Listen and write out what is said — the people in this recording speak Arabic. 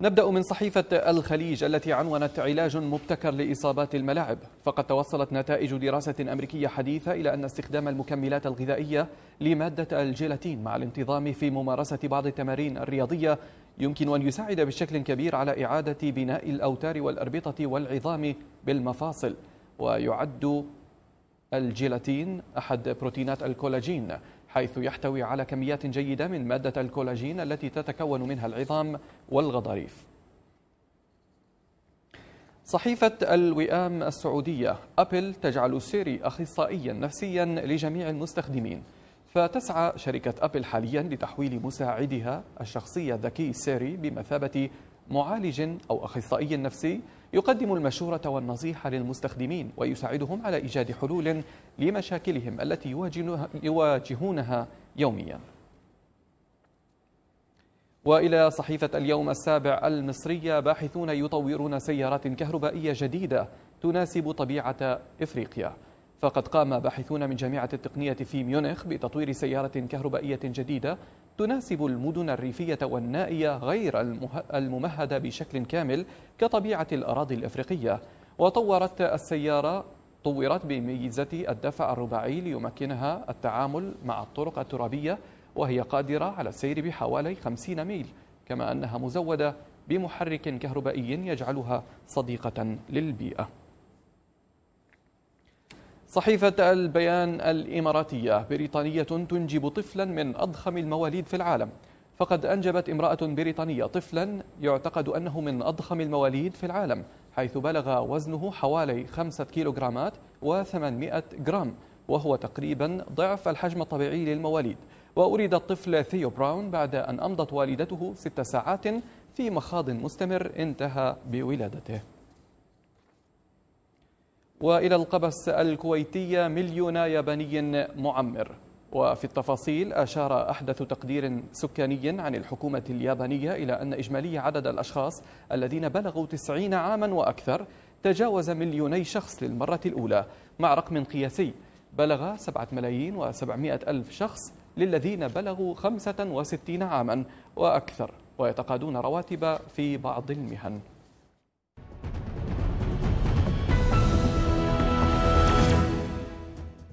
نبدأ من صحيفة الخليج التي عنونت علاج مبتكر لإصابات الملاعب فقد توصلت نتائج دراسة أمريكية حديثة إلى أن استخدام المكملات الغذائية لمادة الجيلاتين مع الانتظام في ممارسة بعض التمارين الرياضية يمكن أن يساعد بشكل كبير على إعادة بناء الأوتار والأربطة والعظام بالمفاصل ويعد الجيلاتين أحد بروتينات الكولاجين حيث يحتوي على كميات جيدة من مادة الكولاجين التي تتكون منها العظام والغضاريف صحيفة الوئام السعودية أبل تجعل سيري أخصائيا نفسيا لجميع المستخدمين فتسعى شركة أبل حاليا لتحويل مساعدها الشخصي الذكي سيري بمثابة معالج أو أخصائي نفسي يقدم المشورة والنصيحة للمستخدمين ويساعدهم على إيجاد حلول لمشاكلهم التي يواجهونها يومياً وإلى صحيفة اليوم السابع المصرية باحثون يطورون سيارات كهربائية جديدة تناسب طبيعة إفريقيا فقد قام باحثون من جامعة التقنية في ميونخ بتطوير سيارة كهربائية جديدة تناسب المدن الريفية والنائية غير الممهدة بشكل كامل كطبيعة الأراضي الإفريقية وطورت السيارة طورت بميزة الدفع الرباعي ليمكنها التعامل مع الطرق الترابية وهي قادرة على السير بحوالي 50 ميل كما أنها مزودة بمحرك كهربائي يجعلها صديقة للبيئة صحيفة البيان الإماراتية بريطانية تنجب طفلا من أضخم المواليد في العالم فقد أنجبت امرأة بريطانية طفلا يعتقد أنه من أضخم المواليد في العالم حيث بلغ وزنه حوالي 5 كيلوغرامات و800 جرام وهو تقريبا ضعف الحجم الطبيعي للمواليد وأريد الطفل ثيو براون بعد أن أمضت والدته ست ساعات في مخاض مستمر انتهى بولادته وإلى القبس الكويتية مليون ياباني معمر وفي التفاصيل أشار أحدث تقدير سكاني عن الحكومة اليابانية إلى أن إجمالي عدد الأشخاص الذين بلغوا تسعين عاما وأكثر تجاوز مليوني شخص للمرة الأولى مع رقم قياسي بلغ 7 ملايين وسبعمائة ألف شخص للذين بلغوا 65 عاما وأكثر ويتقاضون رواتب في بعض المهن